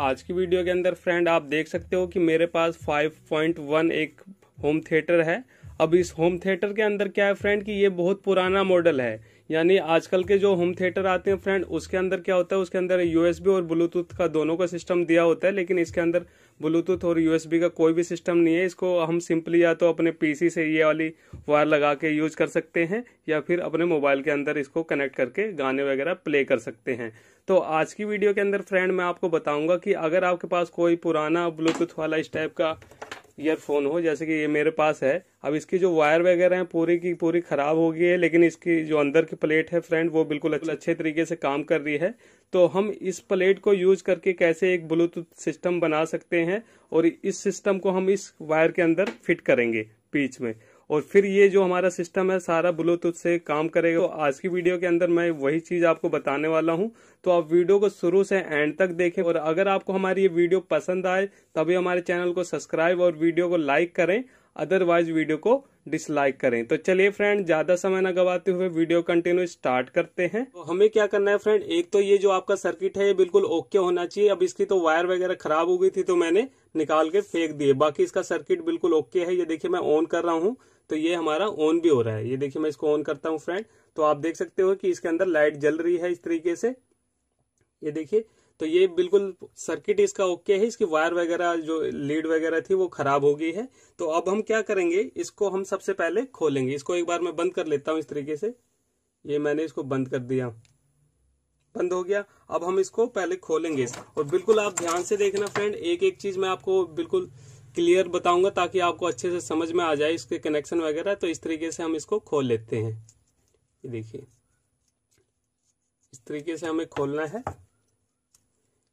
आज की वीडियो के अंदर फ्रेंड आप देख सकते हो कि मेरे पास 5.1 एक होम थिएटर है अब इस होम थिएटर के अंदर क्या है फ्रेंड कि ये बहुत पुराना मॉडल है यानी आजकल के जो होम थिएटर आते हैं फ्रेंड उसके अंदर क्या होता है उसके अंदर यूएसबी और ब्लूटूथ का दोनों का सिस्टम दिया होता है लेकिन इसके अंदर ब्लूटूथ और यूएसबी का कोई भी सिस्टम नहीं है इसको हम सिंपली या तो अपने पीसी से ये वाली वायर लगा के यूज कर सकते हैं या फिर अपने मोबाइल के अंदर इसको कनेक्ट करके गाने वगैरह प्ले कर सकते हैं तो आज की वीडियो के अंदर फ्रेंड मैं आपको बताऊंगा कि अगर आपके पास कोई पुराना ब्लूटूथ वाला इस टाइप का ईयरफोन हो जैसे कि ये मेरे पास है अब इसकी जो वायर वगैरह है पूरी की पूरी खराब हो गई है लेकिन इसकी जो अंदर की प्लेट है फ्रेंड वो बिल्कुल अच्छे अच्छे तरीके से काम कर रही है तो हम इस प्लेट को यूज करके कैसे एक ब्लूटूथ सिस्टम बना सकते हैं और इस सिस्टम को हम इस वायर के अंदर फिट करेंगे बीच में और फिर ये जो हमारा सिस्टम है सारा ब्लूटूथ से काम करेगा तो आज की वीडियो के अंदर मैं वही चीज़ आपको बताने वाला हूँ तो आप वीडियो को शुरू से एंड तक देखें और अगर आपको हमारी ये वीडियो पसंद आए तभी हमारे चैनल को सब्सक्राइब और वीडियो को लाइक करें अदरवाइज वीडियो को डिसलाइक करें तो चलिए फ्रेंड ज्यादा समय ना गवाते हुए वीडियो कंटिन्यू स्टार्ट करते हैं तो हमें क्या करना है फ्रेंड एक तो ये जो आपका सर्किट है ये बिल्कुल ओके होना चाहिए अब इसकी तो वायर वगैरह खराब हो गई थी तो मैंने निकाल के फेंक दिए बाकी इसका सर्किट बिल्कुल ओके है ये देखिए मैं ऑन कर रहा हूँ तो ये हमारा ऑन भी हो रहा है ये देखिए मैं इसको ऑन करता हूँ फ्रेंड तो आप देख सकते हो कि इसके अंदर लाइट जल रही है इस तरीके से ये देखिए तो ये बिल्कुल सर्किट इसका ओके है इसकी वायर वगैरह जो लीड वगैरह थी वो खराब हो गई है तो अब हम क्या करेंगे इसको हम सबसे पहले खोलेंगे इसको एक बार मैं बंद कर लेता हूँ इस तरीके से ये मैंने इसको बंद कर दिया बंद हो गया अब हम इसको पहले खोलेंगे और बिल्कुल आप ध्यान से देखना फ्रेंड एक एक चीज मैं आपको बिल्कुल क्लियर बताऊंगा ताकि आपको अच्छे से समझ में आ जाए इसके कनेक्शन वगैरह तो इस तरीके से हम इसको खोल लेते हैं ये देखिए इस तरीके से हमें खोलना है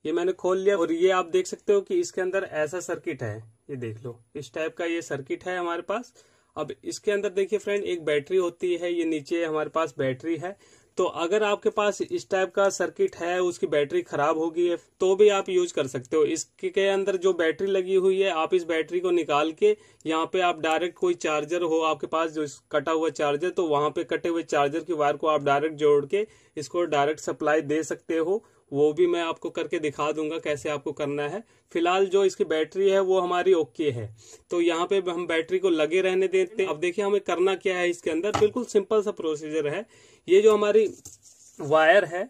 ये मैंने खोल लिया और ये आप देख सकते हो कि इसके अंदर ऐसा सर्किट है ये देख लो इस टाइप का ये सर्किट है हमारे पास अब इसके अंदर देखिए फ्रेंड एक बैटरी होती है ये नीचे हमारे पास बैटरी है तो अगर आपके पास इस टाइप का सर्किट है उसकी बैटरी खराब हो गई है तो भी आप यूज कर सकते हो इसके अंदर जो बैटरी लगी हुई है आप इस बैटरी को निकाल के यहाँ पे आप डायरेक्ट कोई चार्जर हो आपके पास जो कटा हुआ चार्जर तो वहां पे कटे हुए चार्जर की वायर को आप डायरेक्ट जोड़ के इसको डायरेक्ट सप्लाई दे सकते हो वो भी मैं आपको करके दिखा दूंगा कैसे आपको करना है फिलहाल जो इसकी बैटरी है वो हमारी ओके है तो यहाँ पे हम बैटरी को लगे रहने देते हैं अब देखिए हमें करना क्या है इसके अंदर बिल्कुल सिंपल सा प्रोसीजर है ये जो हमारी वायर है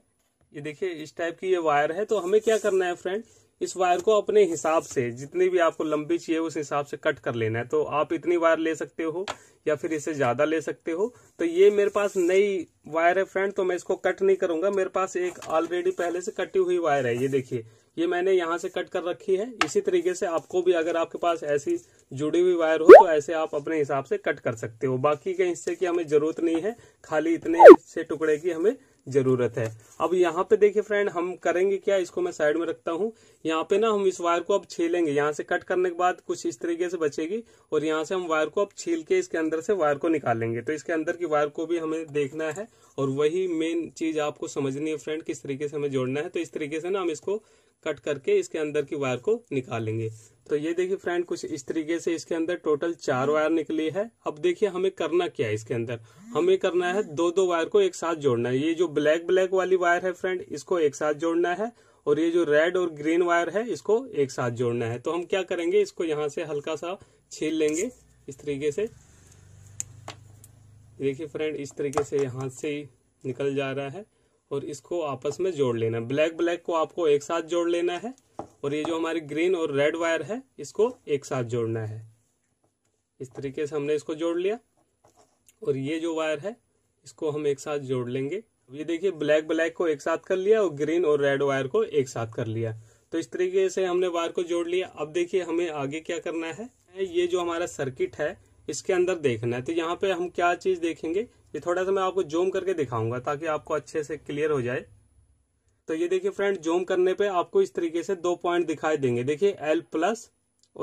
ये देखिए इस टाइप की ये वायर है तो हमें क्या करना है फ्रेंड इस वायर को अपने हिसाब से जितनी भी आपको लंबी चाहिए उस हिसाब से कट कर लेना है तो आप इतनी वायर ले सकते हो या फिर इसे ज़्यादा ले सकते हो तो ये मेरे पास नई वायर है फ्रेंड तो मैं इसको कट नहीं करूंगा मेरे पास एक ऑलरेडी पहले से कटी हुई वायर है ये देखिए ये मैंने यहाँ से कट कर रखी है इसी तरीके से आपको भी अगर आपके पास ऐसी जुड़ी हुई वायर हो तो ऐसे आप अपने हिसाब से कट कर सकते हो बाकी के हिस्से की हमें जरूरत नहीं है खाली इतने से टुकड़े की हमें जरूरत है अब यहाँ पे देखिए फ्रेंड हम करेंगे क्या इसको मैं साइड में रखता हूँ यहाँ पे ना हम इस वायर को अब छीलेंगे यहाँ से कट करने के बाद कुछ इस तरीके से बचेगी और यहाँ से हम वायर को अब छील के इसके अंदर से वायर को निकालेंगे तो इसके अंदर की वायर को भी हमें देखना है और वही मेन चीज आपको समझनी है फ्रेंड किस तरीके से हमें जोड़ना है तो इस तरीके से ना हम इसको कट करके इसके अंदर की वायर को निकालेंगे तो ये देखिए फ्रेंड कुछ इस तरीके से इसके अंदर टोटल चार वायर निकली है अब देखिए हमें करना क्या है इसके अंदर हमें करना है दो दो वायर को एक साथ जोड़ना है ये जो ब्लैक ब्लैक वाली वायर है फ्रेंड इसको एक साथ जोड़ना है और ये जो रेड और ग्रीन वायर है इसको एक साथ जोड़ना है तो हम क्या करेंगे इसको यहाँ से हल्का सा छील लेंगे इस तरीके से देखिए फ्रेंड इस तरीके से यहाँ से निकल जा रहा है और इसको आपस में जोड़ लेना ब्लैक ब्लैक को आपको एक साथ जोड़ लेना है और ये जो हमारी ग्रीन और रेड वायर है इसको एक साथ जोड़ना है इस तरीके से हमने इसको जोड़ लिया और ये जो वायर है इसको हम एक साथ जोड़ लेंगे ये देखिए ब्लैक ब्लैक को एक साथ कर लिया और ग्रीन और रेड वायर को एक साथ कर लिया तो इस तरीके से हमने वायर को जोड़ लिया अब देखिए हमें आगे क्या करना है ये जो हमारा सर्किट है इसके अंदर देखना है तो यहाँ पे हम क्या चीज देखेंगे ये थोड़ा सा मैं आपको जूम करके दिखाऊंगा ताकि आपको अच्छे से क्लियर हो जाए तो ये देखिए फ्रेंड जूम करने पे आपको इस तरीके से दो पॉइंट दिखाई देंगे देखिए एल प्लस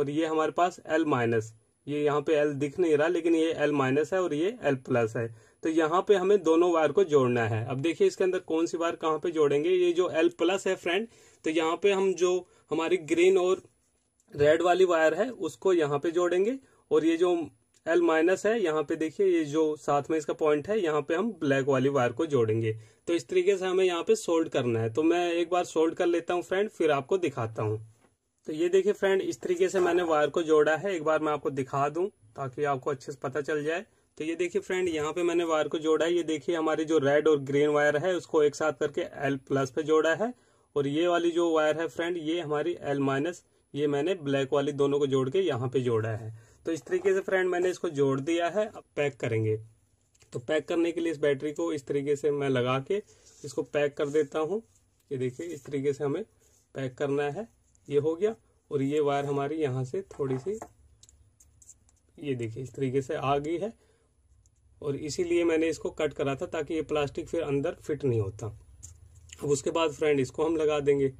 और ये हमारे पास एल माइनस ये यहाँ पे एल दिख नहीं रहा लेकिन ये एल माइनस है और ये एल प्लस है तो यहाँ पे हमें दोनों वायर को जोड़ना है अब देखिए इसके अंदर कौन सी वायर कहाँ पे जोड़ेंगे ये जो एल प्लस है फ्रेंड तो यहाँ पे हम जो हमारी ग्रीन और रेड वाली वायर है उसको यहाँ पे जोड़ेंगे और ये जो एल माइनस है यहाँ पे देखिए ये जो साथ में इसका पॉइंट है यहाँ पे हम ब्लैक वाली वायर को जोड़ेंगे तो इस तरीके से हमें यहाँ पे सोल्ड करना है तो मैं एक बार सोल्ड कर लेता हूँ फ्रेंड फिर आपको दिखाता हूँ तो ये देखिए फ्रेंड इस तरीके से मैंने वायर को जोड़ा है एक बार मैं आपको दिखा दूं ताकि आपको अच्छे से पता चल जाए तो ये देखिए फ्रेंड यहाँ पे मैंने वायर को जोड़ा है ये देखिए हमारी जो रेड और ग्रीन वायर है उसको एक साथ करके एल प्लस पे जोड़ा है और ये वाली जो वायर है फ्रेंड ये हमारी एल माइनस ये मैंने ब्लैक वाली दोनों को जोड़ के यहाँ पे जोड़ा है तो इस तरीके से फ्रेंड मैंने इसको जोड़ दिया है अब पैक करेंगे तो पैक करने के लिए इस बैटरी को इस तरीके से मैं लगा के इसको पैक कर देता हूँ ये देखिए इस तरीके से हमें पैक करना है ये हो गया और ये वायर हमारी यहाँ से थोड़ी सी ये देखिए इस तरीके से आ गई है और इसीलिए मैंने इसको कट करा था ताकि ये प्लास्टिक फिर अंदर फिट नहीं होता अब उसके बाद फ्रेंड इसको हम लगा देंगे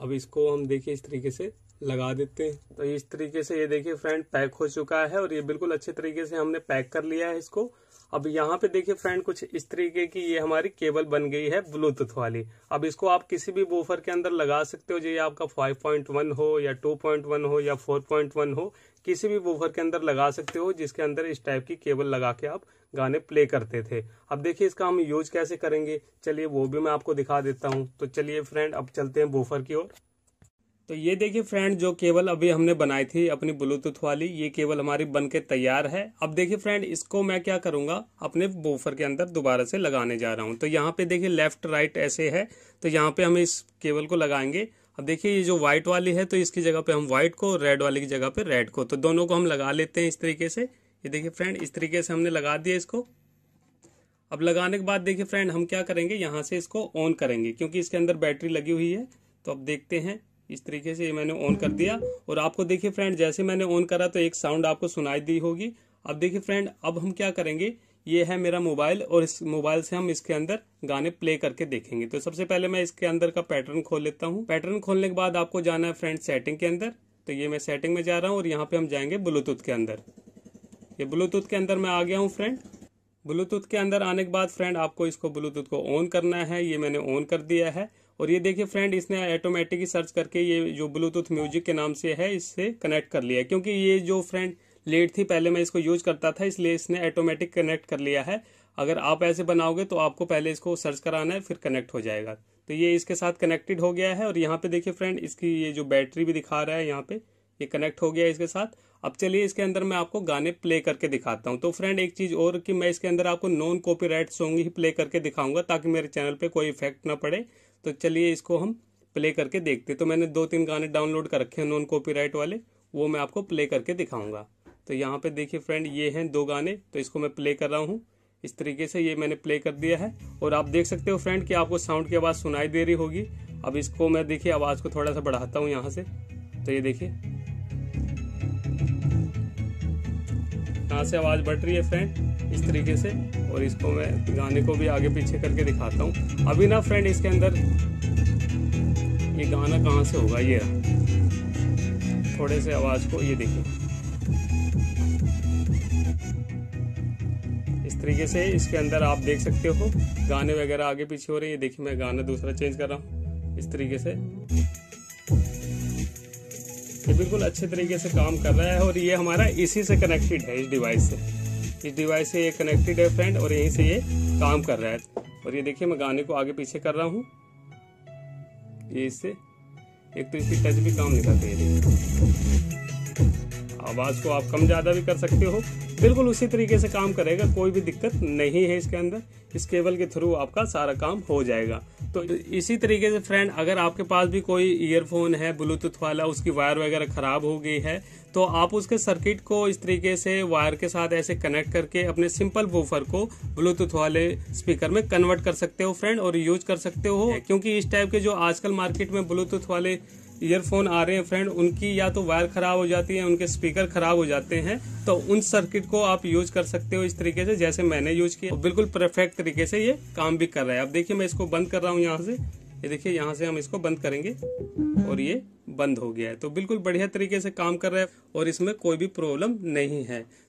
अब इसको हम देखिए इस तरीके से लगा देते हैं तो इस तरीके से ये देखिए फ्रेंड पैक हो चुका है और ये बिल्कुल अच्छे तरीके से हमने पैक कर लिया है इसको अब यहाँ पे देखिए फ्रेंड कुछ इस तरीके की ये हमारी केबल बन गई है ब्लूटूथ वाली अब इसको आप किसी भी बूफर के अंदर लगा सकते हो जो ये आपका 5.1 हो या 2.1 हो या 4.1 हो किसी भी बूफर के अंदर लगा सकते हो जिसके अंदर इस टाइप की केबल लगा के आप गाने प्ले करते थे अब देखिए इसका हम यूज कैसे करेंगे चलिए वो भी मैं आपको दिखा देता हूँ तो चलिए फ्रेंड अब चलते हैं बूफर की ओर तो ये देखिए फ्रेंड जो केबल अभी हमने बनाई थी अपनी ब्लूटूथ वाली ये केबल हमारी बन के तैयार है अब देखिए फ्रेंड इसको मैं क्या करूंगा अपने बोफर के अंदर दोबारा से लगाने जा रहा हूं तो यहाँ पे देखिए लेफ्ट राइट ऐसे है तो यहाँ पे हम इस केबल को लगाएंगे अब देखिए ये जो व्हाइट वाली है तो इसकी जगह पे हम व्हाइट को रेड वाली की जगह पे रेड को तो दोनों को हम लगा लेते हैं इस तरीके से ये देखिए फ्रेंड इस तरीके से हमने लगा दिया इसको अब लगाने के बाद देखिए फ्रेंड हम क्या करेंगे यहाँ से इसको ऑन करेंगे क्योंकि इसके अंदर बैटरी लगी हुई है तो अब देखते हैं इस तरीके से मैंने ऑन कर दिया और आपको देखिए फ्रेंड जैसे मैंने ऑन करा तो एक साउंड आपको सुनाई दी होगी अब देखिए फ्रेंड अब हम क्या करेंगे ये है मेरा मोबाइल और इस मोबाइल से हम इसके अंदर गाने प्ले करके देखेंगे तो सबसे पहले मैं इसके अंदर का पैटर्न खोल लेता हूँ पैटर्न खोलने के बाद आपको जाना है फ्रेंड सेटिंग के अंदर तो ये मैं सेटिंग में जा रहा हूँ और यहाँ पे हम जाएंगे ब्लूटूथ के अंदर ये ब्लूटूथ के अंदर मैं आ गया हूँ फ्रेंड ब्लूटूथ के अंदर आने के बाद फ्रेंड आपको इसको ब्लूटूथ को ऑन करना है ये मैंने ऑन कर दिया है और ये देखिए फ्रेंड इसने ऑटोमेटिक सर्च करके ये जो ब्लूटूथ म्यूजिक के नाम से है इससे कनेक्ट कर लिया क्योंकि ये जो फ्रेंड लेट थी पहले मैं इसको यूज करता था इसलिए इसने ऑटोमेटिक कनेक्ट कर लिया है अगर आप ऐसे बनाओगे तो आपको पहले इसको सर्च कराना है फिर कनेक्ट हो जाएगा तो ये इसके साथ कनेक्टेड हो गया है और यहाँ पे देखिए फ्रेंड इसकी ये जो बैटरी भी दिखा रहा है यहाँ पे ये कनेक्ट हो गया है इसके साथ अब चलिए इसके अंदर मैं आपको गाने प्ले करके दिखाता हूँ तो फ्रेंड एक चीज़ और कि मैं इसके अंदर आपको नॉन कॉपीराइट सॉन्ग ही प्ले करके दिखाऊंगा ताकि मेरे चैनल पे कोई इफेक्ट ना पड़े तो चलिए इसको हम प्ले करके देखते तो मैंने दो तीन गाने डाउनलोड कर रखे हैं नॉन कॉपीराइट वाले वो मैं आपको प्ले करके दिखाऊंगा तो यहाँ पे देखिए फ्रेंड ये हैं दो गाने तो इसको मैं प्ले कर रहा हूँ इस तरीके से ये मैंने प्ले कर दिया है और आप देख सकते हो फ्रेंड कि आपको साउंड की आवाज़ सुनाई दे रही होगी अब इसको मैं देखिए आवाज़ को थोड़ा सा बढ़ाता हूँ यहाँ से तो ये देखिए यहाँ से आवाज़ बढ़ रही है फ्रेंड इस तरीके से और इसको मैं गाने को भी आगे पीछे करके दिखाता हूँ अभी ना फ्रेंड इसके अंदर ये गाना कहाँ से होगा ये थोड़े से आवाज़ को ये देखिए इस तरीके से इसके अंदर आप देख सकते हो गाने वगैरह आगे पीछे हो रहे हैं ये देखिए मैं गाना दूसरा चेंज कर रहा हूँ इस तरीके से ये तो बिल्कुल अच्छे तरीके से काम कर रहा है और ये हमारा इसी से कनेक्टेड है इस डिवाइस से इस डिवाइस से ये कनेक्टेड है फ्रेंड और यहीं से ये काम कर रहा है और ये देखिए मैं गाने को आगे पीछे कर रहा हूँ ये इससे एक तो इसकी टच भी काम नहीं करती है आवाज़ को आप कम ज़्यादा भी कर सकते हो बिल्कुल उसी तरीके से काम करेगा कोई भी दिक्कत नहीं है इसके अंदर इस केबल के थ्रू आपका सारा काम हो जाएगा तो इसी तरीके से फ्रेंड अगर आपके पास भी कोई ईयरफोन है ब्लूटूथ वाला उसकी वायर वगैरह खराब हो गई है तो आप उसके सर्किट को इस तरीके से वायर के साथ ऐसे कनेक्ट करके अपने सिंपल वूफर को ब्लूटूथ वाले स्पीकर में कन्वर्ट कर सकते हो फ्रेंड और यूज कर सकते हो क्योंकि इस टाइप के जो आजकल मार्केट में ब्लूटूथ वाले ईयरफोन आ रहे हैं फ्रेंड उनकी या तो वायर खराब हो जाती है उनके स्पीकर खराब हो जाते हैं तो उन सर्किट को आप यूज कर सकते हो इस तरीके से जैसे मैंने यूज किया बिल्कुल परफेक्ट तरीके से ये काम भी कर रहा है अब देखिए मैं इसको बंद कर रहा हूँ यहाँ से ये देखिए यहाँ से हम इसको बंद करेंगे और ये बंद हो गया है तो बिल्कुल बढ़िया तरीके से काम कर रहा है और इसमें कोई भी प्रॉब्लम नहीं है